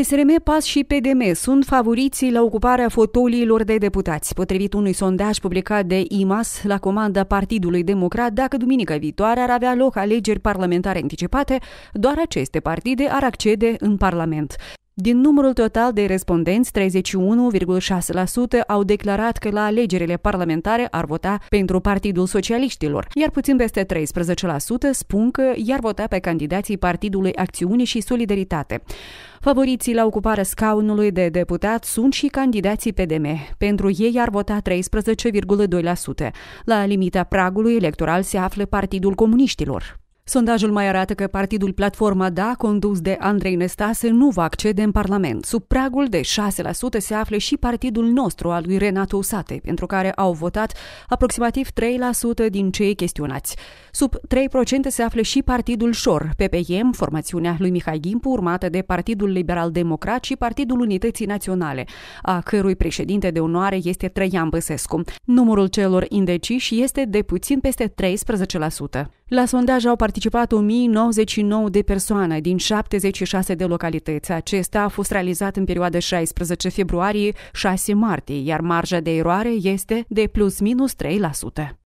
PSRM, PAS și PDM sunt favoriții la ocuparea fotoliilor de deputați, potrivit unui sondaj publicat de IMAS la comanda Partidului Democrat. Dacă duminica viitoare ar avea loc alegeri parlamentare anticipate, doar aceste partide ar accede în Parlament. Din numărul total de respondenți, 31,6% au declarat că la alegerile parlamentare ar vota pentru Partidul Socialiștilor, iar puțin peste 13% spun că i-ar vota pe candidații Partidului Acțiune și Solidaritate. Favoriții la ocuparea scaunului de deputat sunt și candidații PDM. Pentru ei ar vota 13,2%. La limita pragului electoral se află Partidul Comuniștilor, Sondajul mai arată că partidul Platforma Da, condus de Andrei Nestase, nu va accede în Parlament. Sub pragul de 6% se află și partidul nostru al lui Renato Usate, pentru care au votat aproximativ 3% din cei chestionați. Sub 3% se află și partidul Șor, PPM, formațiunea lui Mihai Gimpu, urmată de Partidul Liberal Democrat și Partidul Unității Naționale, a cărui președinte de onoare este Traian Băsescu. Numărul celor indeciși este de puțin peste 13%. La sondaj au participat 1099 de persoane din 76 de localități. Acesta a fost realizat în perioada 16 februarie-6 martie, iar marja de eroare este de plus minus 3%.